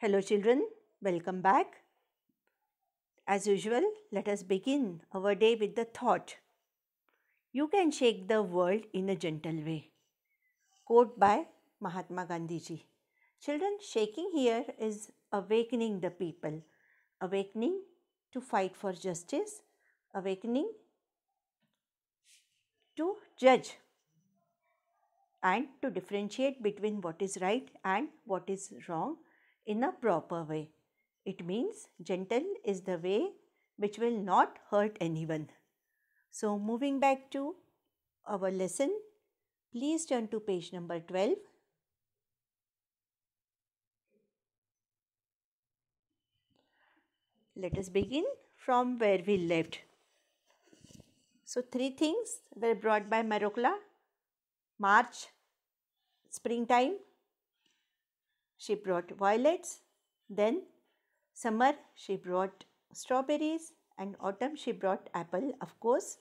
Hello children, welcome back. As usual, let us begin our day with the thought. You can shake the world in a gentle way. Quote by Mahatma Gandhiji. Children, shaking here is awakening the people, awakening to fight for justice, awakening to judge and to differentiate between what is right and what is wrong in a proper way. It means gentle is the way which will not hurt anyone. So, moving back to our lesson, please turn to page number 12. Let us begin from where we left. So, three things were brought by Marokla: March, springtime, she brought violets, then summer she brought strawberries and autumn she brought apple of course.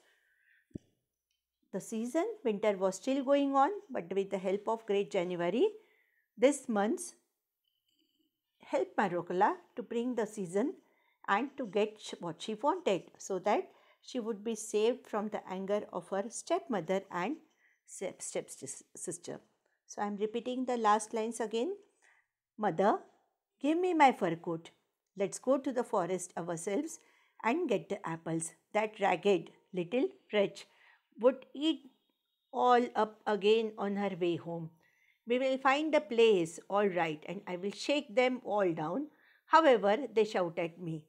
The season winter was still going on but with the help of great January this month helped Marokola to bring the season and to get what she wanted so that she would be saved from the anger of her stepmother and step, step sister. So I am repeating the last lines again. Mother, give me my fur coat. Let's go to the forest ourselves and get the apples. That ragged little wretch would eat all up again on her way home. We will find a place, all right, and I will shake them all down. However, they shout at me.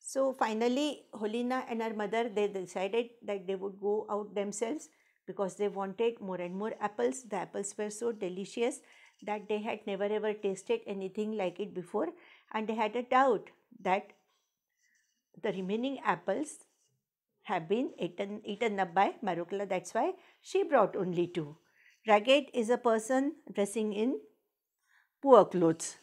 So finally, Holina and her mother, they decided that they would go out themselves because they wanted more and more apples. The apples were so delicious that they had never ever tasted anything like it before and they had a doubt that the remaining apples have been eaten, eaten up by Marukla. That's why she brought only two. Ragged is a person dressing in poor clothes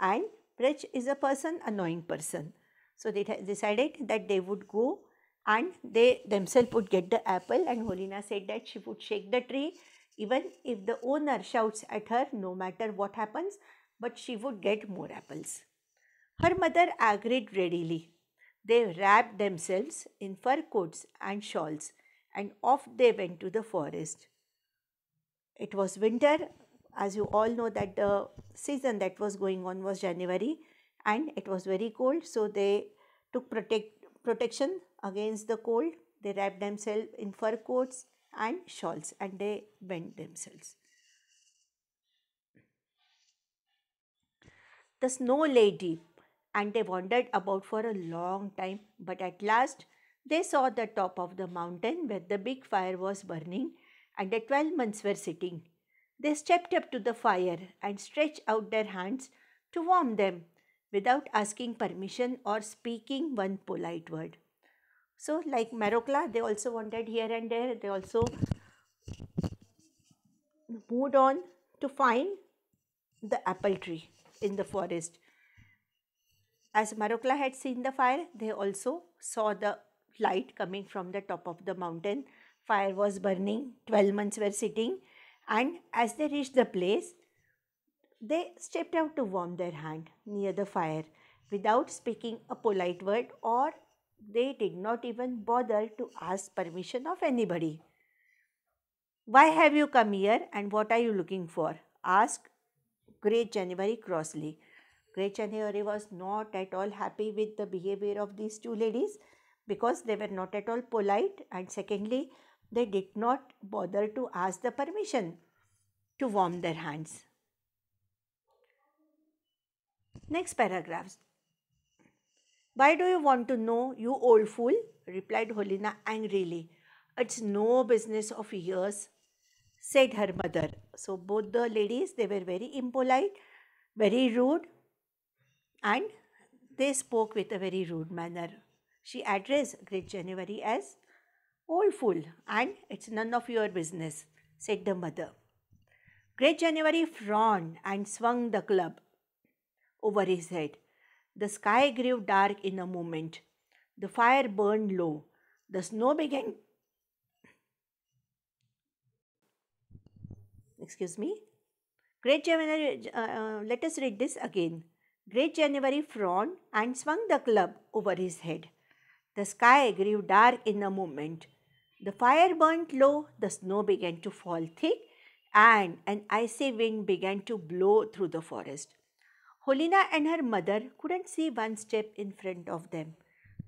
and rich is a person, annoying person. So they decided that they would go and they themselves would get the apple and Holina said that she would shake the tree even if the owner shouts at her no matter what happens, but she would get more apples. Her mother agreed readily. They wrapped themselves in fur coats and shawls and off they went to the forest. It was winter, as you all know that the season that was going on was January and it was very cold so they took protect, protection against the cold. They wrapped themselves in fur coats and shawls and they bend themselves. The snow lay deep and they wandered about for a long time but at last they saw the top of the mountain where the big fire was burning and the twelve months were sitting. They stepped up to the fire and stretched out their hands to warm them without asking permission or speaking one polite word. So like Marokla, they also wanted here and there, they also moved on to find the apple tree in the forest. As Marokla had seen the fire, they also saw the light coming from the top of the mountain. Fire was burning, 12 months were sitting and as they reached the place, they stepped out to warm their hand near the fire without speaking a polite word or they did not even bother to ask permission of anybody. Why have you come here and what are you looking for? asked Great January crossly. Great January was not at all happy with the behavior of these two ladies because they were not at all polite and secondly, they did not bother to ask the permission to warm their hands. Next paragraphs. Why do you want to know, you old fool? replied Helena angrily. It's no business of yours, said her mother. So both the ladies, they were very impolite, very rude, and they spoke with a very rude manner. She addressed Great January as old fool, and it's none of your business, said the mother. Great January frowned and swung the club over his head. The sky grew dark in a moment. The fire burned low. The snow began. Excuse me. Great January, uh, uh, let us read this again. Great January frowned and swung the club over his head. The sky grew dark in a moment. The fire burnt low, the snow began to fall thick, and an icy wind began to blow through the forest. Holina and her mother couldn't see one step in front of them.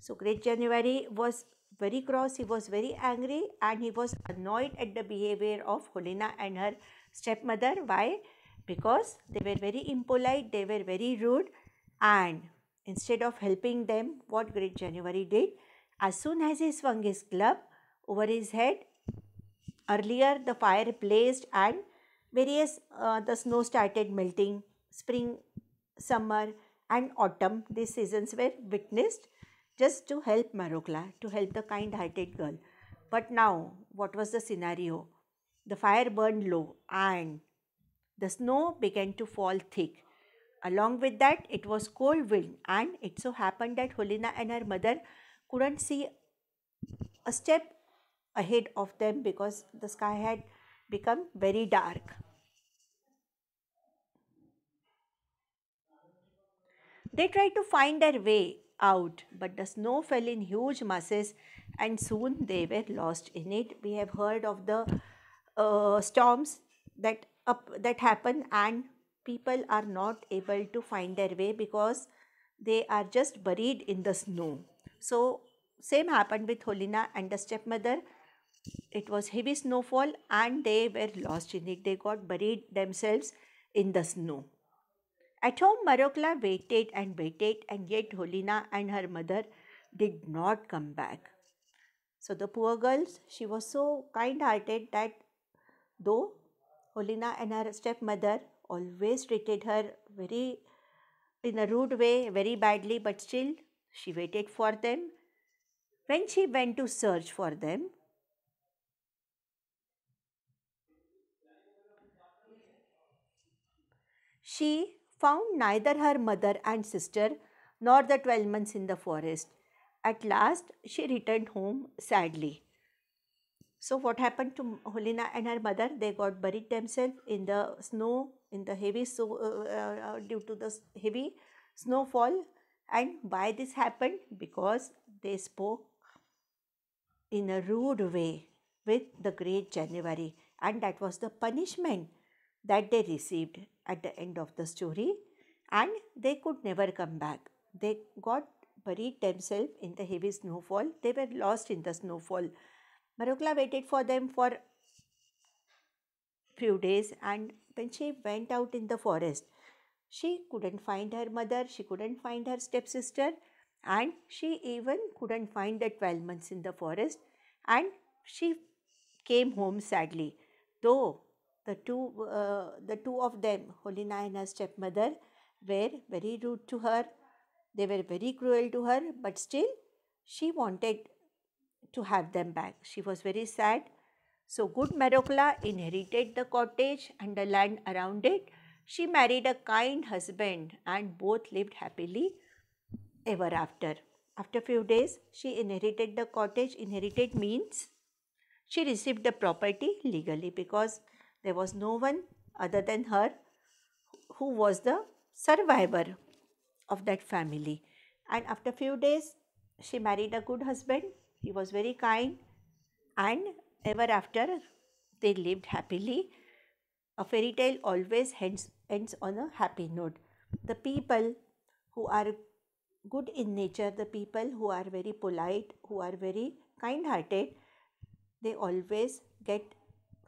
So Great January was very cross, he was very angry and he was annoyed at the behavior of Holina and her stepmother. Why? Because they were very impolite, they were very rude and instead of helping them, what Great January did, as soon as he swung his club over his head, earlier the fire blazed and various uh, the snow started melting, spring summer and autumn, these seasons were witnessed just to help Marokla, to help the kind-hearted girl. But now, what was the scenario? The fire burned low and the snow began to fall thick. Along with that, it was cold wind and it so happened that Holina and her mother couldn't see a step ahead of them because the sky had become very dark. They tried to find their way out, but the snow fell in huge masses and soon they were lost in it. We have heard of the uh, storms that up that happen and people are not able to find their way because they are just buried in the snow. So same happened with Holina and the stepmother. It was heavy snowfall and they were lost in it. They got buried themselves in the snow. At home, Marokla waited and waited, and yet Holina and her mother did not come back. So the poor girl, she was so kind hearted that though Holina and her stepmother always treated her very in a rude way, very badly, but still she waited for them. When she went to search for them, she found neither her mother and sister nor the twelve months in the forest. At last, she returned home sadly. So, what happened to Holina and her mother? They got buried themselves in the snow, in the heavy so uh, uh, uh due to the heavy snowfall. And why this happened? Because they spoke in a rude way with the great January, and that was the punishment that they received at the end of the story and they could never come back. They got buried themselves in the heavy snowfall. They were lost in the snowfall. Marukla waited for them for few days and when she went out in the forest, she couldn't find her mother, she couldn't find her stepsister and she even couldn't find the 12 months in the forest and she came home sadly. Though the two, uh, the two of them, Holina and her stepmother, were very rude to her. They were very cruel to her, but still she wanted to have them back. She was very sad. So good marokla inherited the cottage and the land around it. She married a kind husband and both lived happily ever after. After few days, she inherited the cottage. Inherited means she received the property legally because there was no one other than her who was the survivor of that family. And after few days, she married a good husband. He was very kind and ever after they lived happily. A fairy tale always ends, ends on a happy note. The people who are good in nature, the people who are very polite, who are very kind hearted, they always get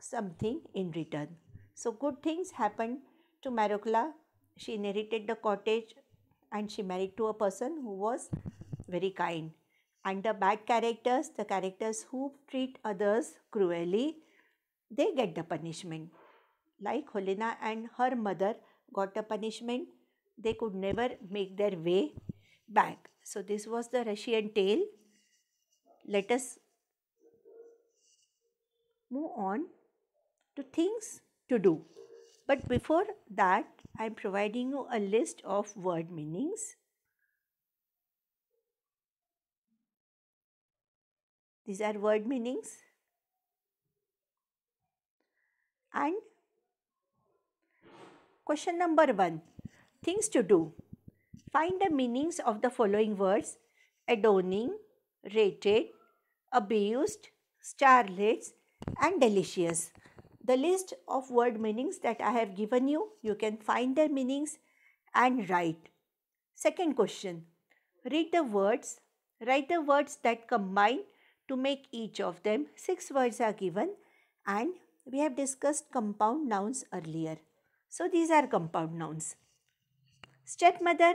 something in return. So good things happened to Marukla. She inherited the cottage and she married to a person who was very kind. And the bad characters, the characters who treat others cruelly, they get the punishment. Like Helena and her mother got the punishment, they could never make their way back. So this was the Russian tale. Let us move on to things to do. But before that, I am providing you a list of word meanings. These are word meanings. And question number one things to do. Find the meanings of the following words adorning, rated, abused, starlets, and delicious the list of word meanings that I have given you. You can find their meanings and write. Second question, read the words, write the words that combine to make each of them. Six words are given and we have discussed compound nouns earlier. So these are compound nouns. Stepmother,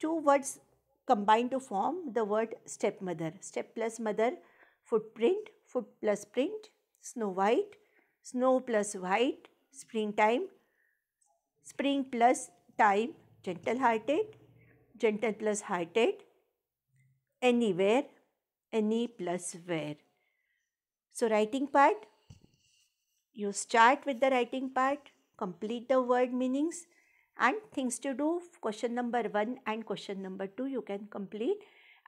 two words combine to form the word stepmother. Step plus mother, footprint, foot plus print, snow white, snow plus white, springtime, spring plus time, gentle hearted, gentle plus hearted, anywhere, any plus where. So writing part, you start with the writing part, complete the word meanings and things to do, question number 1 and question number 2 you can complete.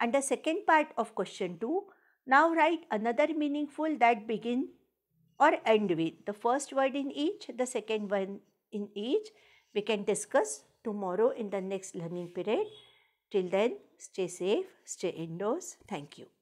And the second part of question 2, now write another meaningful that begin or end with. The first word in each, the second one in each. We can discuss tomorrow in the next learning period. Till then, stay safe, stay indoors. Thank you.